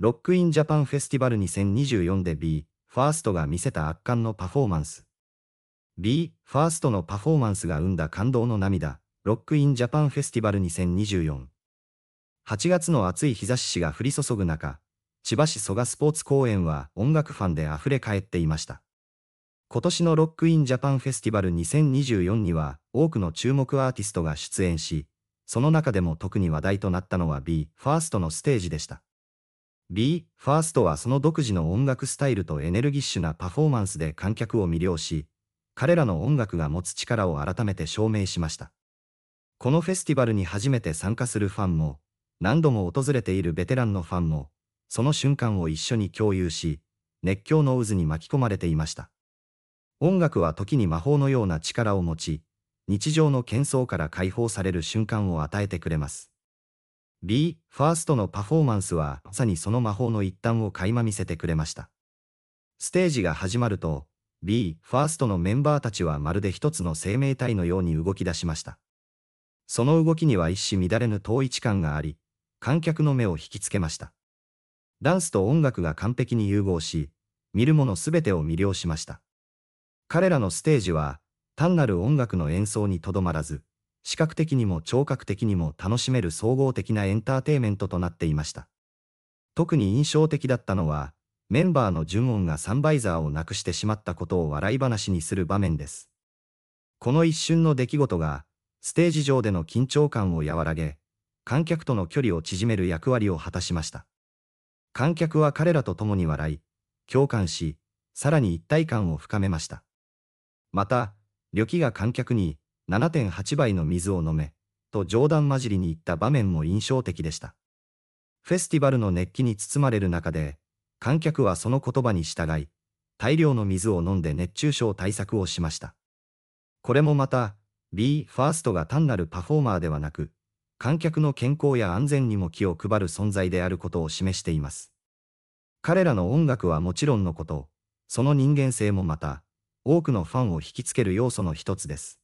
ロックインジャパンフェスティバル2024で B、ファーストが見せた圧巻のパフォーマンス。B、ファーストのパフォーマンスが生んだ感動の涙、ロックインジャパンフェスティバル2024。8月の暑い日差しが降り注ぐ中、千葉市蘇我スポーツ公園は音楽ファンで溢れ返っていました。今年のロックインジャパンフェスティバル2024には多くの注目アーティストが出演し、その中でも特に話題となったのは B ファーストのステージでした。b ファーストはその独自の音楽スタイルとエネルギッシュなパフォーマンスで観客を魅了し、彼らの音楽が持つ力を改めて証明しました。このフェスティバルに初めて参加するファンも、何度も訪れているベテランのファンも、その瞬間を一緒に共有し、熱狂の渦に巻き込まれていました。音楽は時に魔法のような力を持ち、日常の喧騒から解放される瞬間を与えてくれます。B ファーストのパフォーマンスはまさにその魔法の一端を垣間見せてくれました。ステージが始まると、B ファーストのメンバーたちはまるで一つの生命体のように動き出しました。その動きには一糸乱れぬ統一感があり、観客の目を引きつけました。ダンスと音楽が完璧に融合し、見るものすべてを魅了しました。彼らのステージは、単なる音楽の演奏にとどまらず、視覚的にも聴覚的にも楽しめる総合的なエンターテイメントとなっていました。特に印象的だったのは、メンバーの純音がサンバイザーをなくしてしまったことを笑い話にする場面です。この一瞬の出来事が、ステージ上での緊張感を和らげ、観客との距離を縮める役割を果たしました。観客は彼らと共に笑い、共感し、さらに一体感を深めました。また、旅記が観客に、7.8倍の水を飲め、と冗談交じりに言った場面も印象的でした。フェスティバルの熱気に包まれる中で、観客はその言葉に従い、大量の水を飲んで熱中症対策をしました。これもまた、BE:FIRST が単なるパフォーマーではなく、観客の健康や安全にも気を配る存在であることを示しています。彼らの音楽はもちろんのこと、その人間性もまた、多くのファンを引きつける要素の一つです。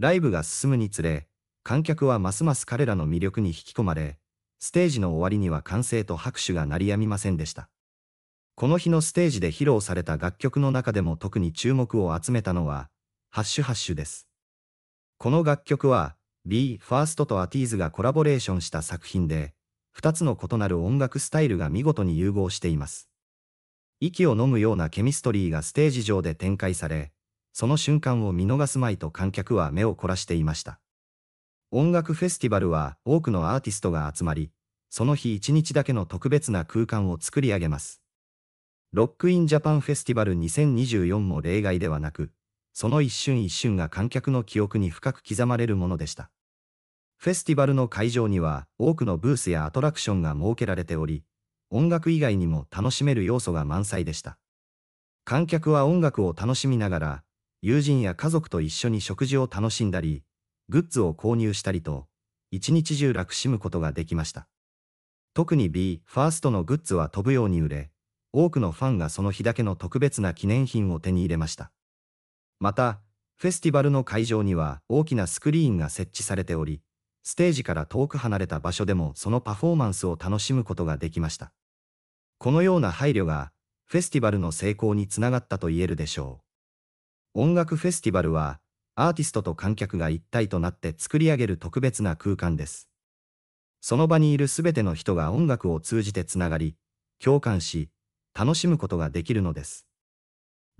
ライブが進むにつれ、観客はますます彼らの魅力に引き込まれ、ステージの終わりには歓声と拍手が鳴りやみませんでした。この日のステージで披露された楽曲の中でも特に注目を集めたのは、ハッシュハッシュです。この楽曲は、b ファーストとアティーズがコラボレーションした作品で、2つの異なる音楽スタイルが見事に融合しています。息を飲むようなケミストリーがステージ上で展開され、その瞬間を見逃すまいと観客は目を凝らしていました。音楽フェスティバルは多くのアーティストが集まり、その日一日だけの特別な空間を作り上げます。ロックインジャパンフェスティバル2024も例外ではなく、その一瞬一瞬が観客の記憶に深く刻まれるものでした。フェスティバルの会場には多くのブースやアトラクションが設けられており、音楽以外にも楽しめる要素が満載でした。観客は音楽を楽しみながら友人や家族と一緒に食事を楽しんだり、グッズを購入したりと、一日中楽しむことができました。特に B ファーストのグッズは飛ぶように売れ、多くのファンがその日だけの特別な記念品を手に入れました。また、フェスティバルの会場には大きなスクリーンが設置されており、ステージから遠く離れた場所でもそのパフォーマンスを楽しむことができました。このような配慮が、フェスティバルの成功につながったと言えるでしょう。音楽フェスティバルは、アーティストと観客が一体となって作り上げる特別な空間です。その場にいるすべての人が音楽を通じてつながり、共感し、楽しむことができるのです。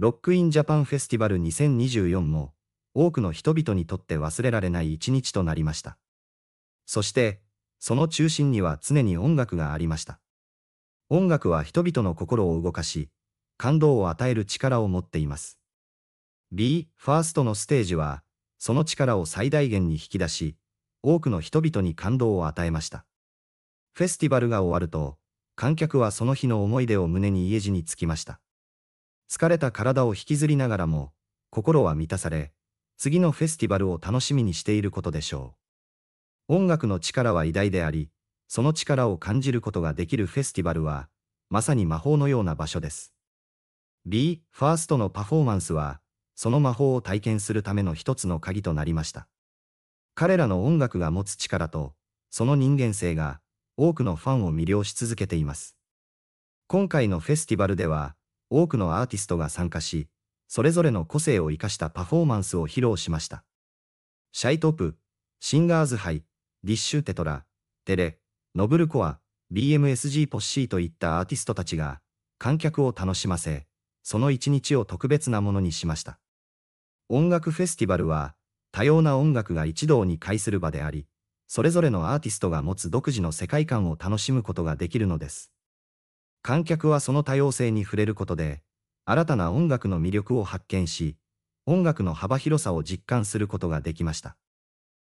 ロックインジャパンフェスティバル2024も、多くの人々にとって忘れられない一日となりました。そして、その中心には常に音楽がありました。音楽は人々の心を動かし、感動を与える力を持っています。B、ファーストのステージは、その力を最大限に引き出し、多くの人々に感動を与えました。フェスティバルが終わると、観客はその日の思い出を胸に家路につきました。疲れた体を引きずりながらも、心は満たされ、次のフェスティバルを楽しみにしていることでしょう。音楽の力は偉大であり、その力を感じることができるフェスティバルは、まさに魔法のような場所です。B、ファーストのパフォーマンスは、その魔法を体験するための一つの鍵となりました。彼らの音楽が持つ力と、その人間性が、多くのファンを魅了し続けています。今回のフェスティバルでは、多くのアーティストが参加し、それぞれの個性を生かしたパフォーマンスを披露しました。シャイトップ、シンガーズハイ、ディッシュテトラ、テレ、ノブルコア、BMSG ポッシーといったアーティストたちが、観客を楽しませ、その一日を特別なものにしました。音楽フェスティバルは、多様な音楽が一堂に会する場であり、それぞれのアーティストが持つ独自の世界観を楽しむことができるのです。観客はその多様性に触れることで、新たな音楽の魅力を発見し、音楽の幅広さを実感することができました。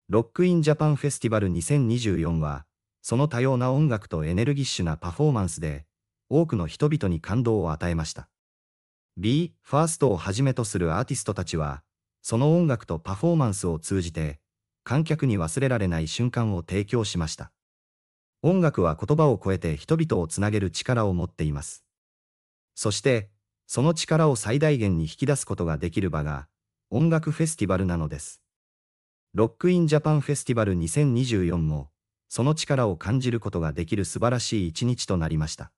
ロックインジャパンフェスティバル2024は、その多様な音楽とエネルギッシュなパフォーマンスで、多くの人々に感動を与えました。b ファーストをはじめとするアーティストたちは、その音楽とパフォーマンスを通じて、観客に忘れられない瞬間を提供しました。音楽は言葉を超えて人々をつなげる力を持っています。そして、その力を最大限に引き出すことができる場が、音楽フェスティバルなのです。ロックインジャパンフェスティバル2024も、その力を感じることができる素晴らしい一日となりました。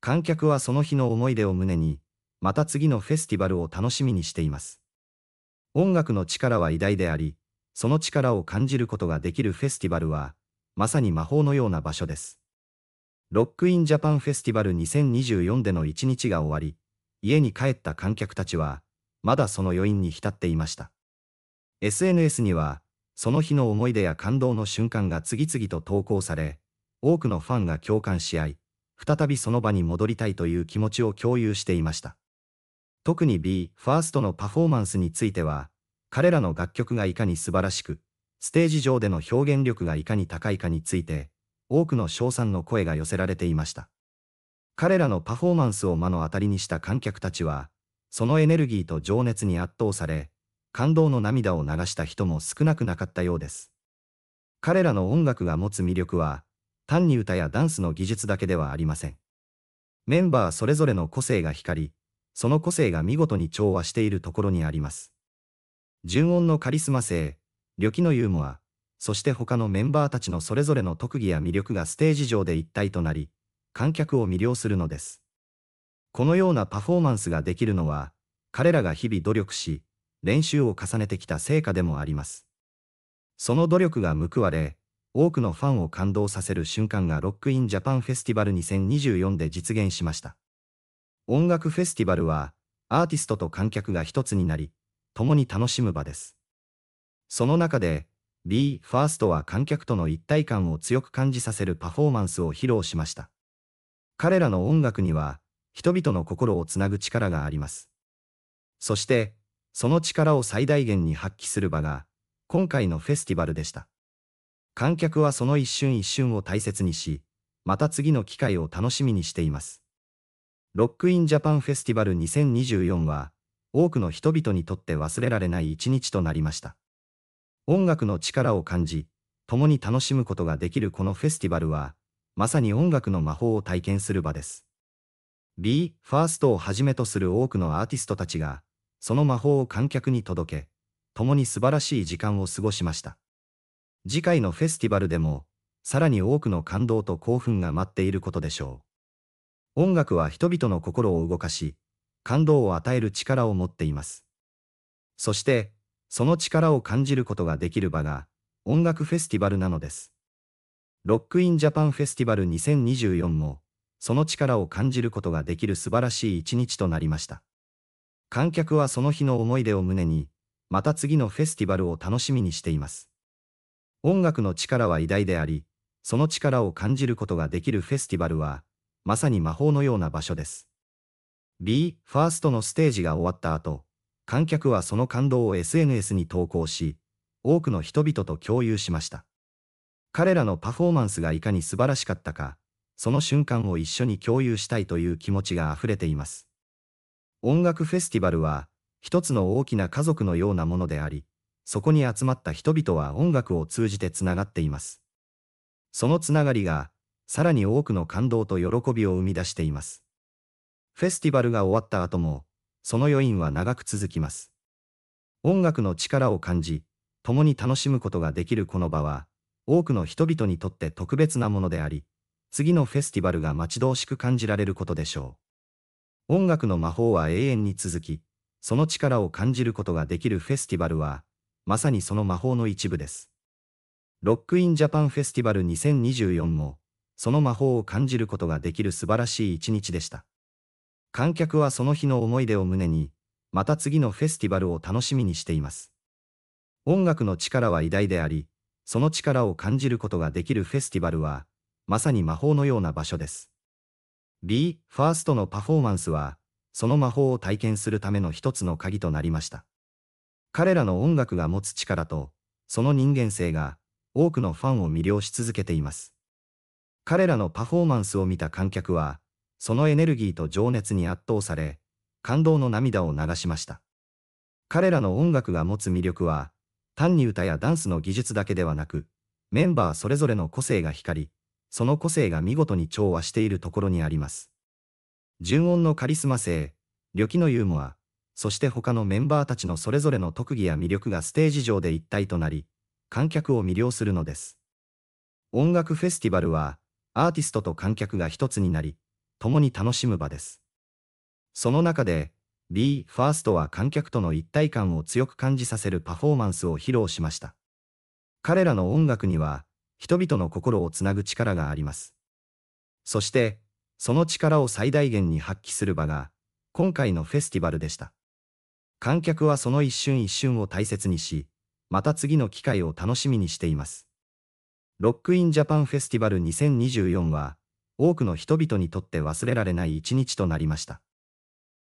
観客はその日の思い出を胸に、また次のフェスティバルを楽しみにしています。音楽の力は偉大であり、その力を感じることができるフェスティバルは、まさに魔法のような場所です。ロックインジャパンフェスティバル2024での一日が終わり、家に帰った観客たちは、まだその余韻に浸っていました。SNS には、その日の思い出や感動の瞬間が次々と投稿され、多くのファンが共感し合い、再びその場に戻りたいという気持ちを共有していました。特に b ファーストのパフォーマンスについては、彼らの楽曲がいかに素晴らしく、ステージ上での表現力がいかに高いかについて、多くの称賛の声が寄せられていました。彼らのパフォーマンスを目の当たりにした観客たちは、そのエネルギーと情熱に圧倒され、感動の涙を流した人も少なくなかったようです。彼らの音楽が持つ魅力は、単に歌やダンスの技術だけではありません。メンバーそれぞれの個性が光り、その個性が見事に調和しているところにあります。純音のカリスマ性、旅気のユーモア、そして他のメンバーたちのそれぞれの特技や魅力がステージ上で一体となり、観客を魅了するのです。このようなパフォーマンスができるのは、彼らが日々努力し、練習を重ねてきた成果でもあります。その努力が報われ、多くのファンを感動させる瞬間がロックインジャパンフェスティバル2024で実現しました。音楽フェスティバルは、アーティストと観客が一つになり、共に楽しむ場です。その中で、BE:FIRST は観客との一体感を強く感じさせるパフォーマンスを披露しました。彼らの音楽には、人々の心をつなぐ力があります。そして、その力を最大限に発揮する場が、今回のフェスティバルでした。観客はその一瞬一瞬を大切にし、また次の機会を楽しみにしています。ロックインジャパンフェスティバル2024は、多くの人々にとって忘れられない一日となりました。音楽の力を感じ、共に楽しむことができるこのフェスティバルは、まさに音楽の魔法を体験する場です。b ファーストをはじめとする多くのアーティストたちが、その魔法を観客に届け、共に素晴らしい時間を過ごしました。次回のフェスティバルでも、さらに多くの感動と興奮が待っていることでしょう。音楽は人々の心を動かし、感動を与える力を持っています。そして、その力を感じることができる場が、音楽フェスティバルなのです。ロックインジャパンフェスティバル2024も、その力を感じることができる素晴らしい一日となりました。観客はその日の思い出を胸に、また次のフェスティバルを楽しみにしています。音楽の力は偉大であり、その力を感じることができるフェスティバルは、まさに魔法のような場所です。B、ファーストのステージが終わった後、観客はその感動を SNS に投稿し、多くの人々と共有しました。彼らのパフォーマンスがいかに素晴らしかったか、その瞬間を一緒に共有したいという気持ちが溢れています。音楽フェスティバルは、一つの大きな家族のようなものであり、そこに集まった人々は音楽を通じてつながっています。そのつながりが、さらに多くの感動と喜びを生み出しています。フェスティバルが終わった後も、その余韻は長く続きます。音楽の力を感じ、共に楽しむことができるこの場は、多くの人々にとって特別なものであり、次のフェスティバルが待ち遠しく感じられることでしょう。音楽の魔法は永遠に続き、その力を感じることができるフェスティバルは、まさにその魔法の一部です。ロックインジャパンフェスティバル2024も、その魔法を感じることができる素晴らしい一日でした。観客はその日の思い出を胸に、また次のフェスティバルを楽しみにしています。音楽の力は偉大であり、その力を感じることができるフェスティバルは、まさに魔法のような場所です。b ファーストのパフォーマンスは、その魔法を体験するための一つの鍵となりました。彼らの音楽が持つ力と、その人間性が、多くのファンを魅了し続けています。彼らのパフォーマンスを見た観客は、そのエネルギーと情熱に圧倒され、感動の涙を流しました。彼らの音楽が持つ魅力は、単に歌やダンスの技術だけではなく、メンバーそれぞれの個性が光り、その個性が見事に調和しているところにあります。純音のカリスマ性、旅気のユーモア、そして他のメンバーたちのそれぞれの特技や魅力がステージ上で一体となり、観客を魅了するのです。音楽フェスティバルは、アーティストと観客が一つになり、共に楽しむ場です。その中で、BE:FIRST は観客との一体感を強く感じさせるパフォーマンスを披露しました。彼らの音楽には、人々の心をつなぐ力があります。そして、その力を最大限に発揮する場が、今回のフェスティバルでした。観客はその一瞬一瞬を大切にし、また次の機会を楽しみにしています。ロックインジャパンフェスティバル2024は、多くの人々にとって忘れられない一日となりました。